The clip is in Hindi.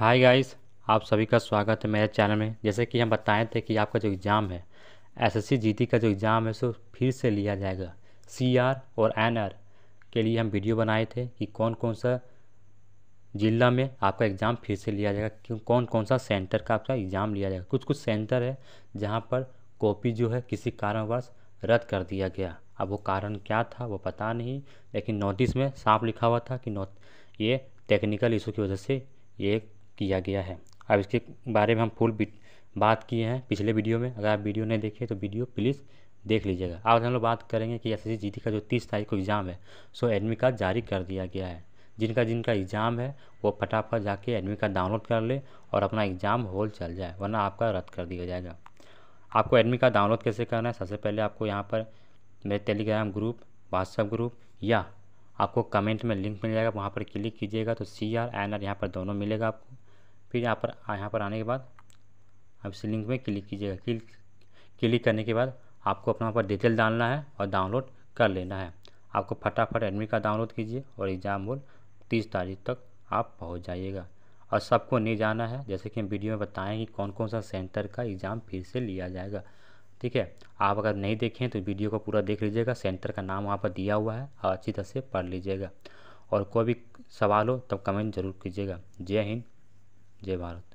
हाय गाइस आप सभी का स्वागत है मेरे चैनल में जैसे कि हम बताए थे कि आपका जो एग्ज़ाम है एसएससी जीटी का जो एग्ज़ाम है सो फिर से लिया जाएगा सीआर और एनआर के लिए हम वीडियो बनाए थे कि कौन कौन सा जिला में आपका एग्ज़ाम फिर से लिया जाएगा क्यों कौन कौन सा सेंटर का आपका एग्ज़ाम लिया जाएगा कुछ कुछ सेंटर है जहाँ पर कॉपी जो है किसी कारणवश रद्द कर दिया गया अब वो कारण क्या था वो पता नहीं लेकिन नोटिस में साफ लिखा हुआ था कि नोट ये टेक्निकल इशू की वजह से ये किया गया है अब इसके बारे में हम फुल बात किए हैं पिछले वीडियो में अगर आप वीडियो नहीं देखे तो वीडियो प्लीज़ देख लीजिएगा आज हम लोग बात करेंगे कि एस एस का जो तीस तारीख को एग्ज़ाम है सो एडमिट कार्ड जारी कर दिया गया है जिनका जिनका एग्ज़ाम है वो फटाफट जाके एडमिट कार्ड डाउनलोड कर ले और अपना एग्ज़ाम होल चल जाए वरना आपका रद्द कर दिया जाएगा आपको एडमिट कार्ड डाउनलोड कैसे करना है सबसे पहले आपको यहाँ पर मेरे टेलीग्राम ग्रुप व्हाट्सएप ग्रुप या आपको कमेंट में लिंक मिल जाएगा वहाँ पर क्लिक कीजिएगा तो सी आर एन आर यहाँ पर दोनों मिलेगा आपको फिर यहाँ पर यहाँ पर आने के बाद आप इस लिंक में क्लिक कीजिएगा क्लिक क्लिक करने के बाद आपको अपना पर डिटेल डालना है और डाउनलोड कर लेना है आपको फटाफट एडमिट कार्ड डाउनलोड कीजिए और एग्ज़ाम बोल तीस तारीख तक आप पहुँच जाइएगा और सबको नहीं जाना है जैसे कि हम वीडियो में बताएँ कि कौन कौन सा सेंटर का एग्ज़ाम फिर से लिया जाएगा ठीक है आप अगर नहीं देखें तो वीडियो को पूरा देख लीजिएगा सेंटर का नाम वहाँ पर दिया हुआ है और अच्छी तरह से पढ़ लीजिएगा और कोई भी सवाल हो तब कमेंट जरूर कीजिएगा जय हिंद जय भारत